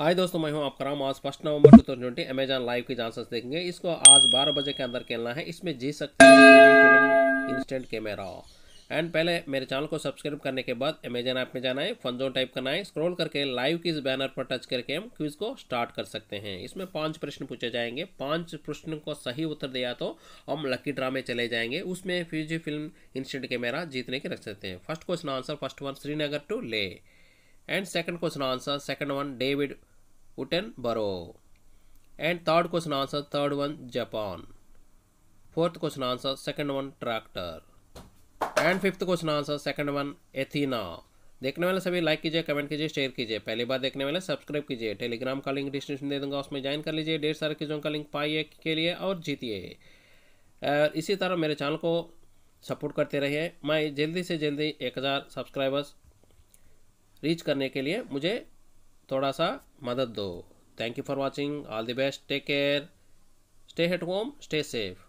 हाय दोस्तों मैं हूं आपका राम आज first November two thousand twenty Amazon live के चांसेस देखेंगे इसको आज बारह बजे के अंदर खेलना है इसमें जी सकते हैं इंस्टेंट कैमरा एंड पहले मेरे चैनल को सब्सक्राइब करने के बाद अमेजन ऐप में जाना है फंजोन टाइप करना है स्क्रॉल करके लाइव किस बैनर पर टच करके हम क्विज को स्टार्ट कर सकते हैं इसमें पांच प्रश्न पूछे जाएंगे पांच प्रश्न को सही उत्तर दिया तो हम लकी ड्रा में चले जाएंगे उसमें फ्यूजी फिल्म इंस्टेंट कैमरा जीतने के रख सकते हैं first question answer first one Srinagar to Leh and second question answer second one David Utenboro. And third question answer, third one Japan. Fourth question answer, second one tractor. And fifth question answer second one Athena देखने वाले सभी like कीजिए comment कीजिए share कीजिए पहली बार देखने वाले subscribe कीजिए टेलीग्राम का लिंक डिस्क्रिप्शन दे दूंगा उसमें ज्वाइन कर लीजिए डेढ़ सारे चीज़ों का लिंक पाइए के लिए और जीतिए इसी तरह मेरे चैनल को सपोर्ट करते रहिए मैं जल्दी से जल्दी एक हज़ार सब्सक्राइबर्स रीच करने के लिए मुझे थोड़ा सा मदद दो thank you for watching all the best take care stay at home stay safe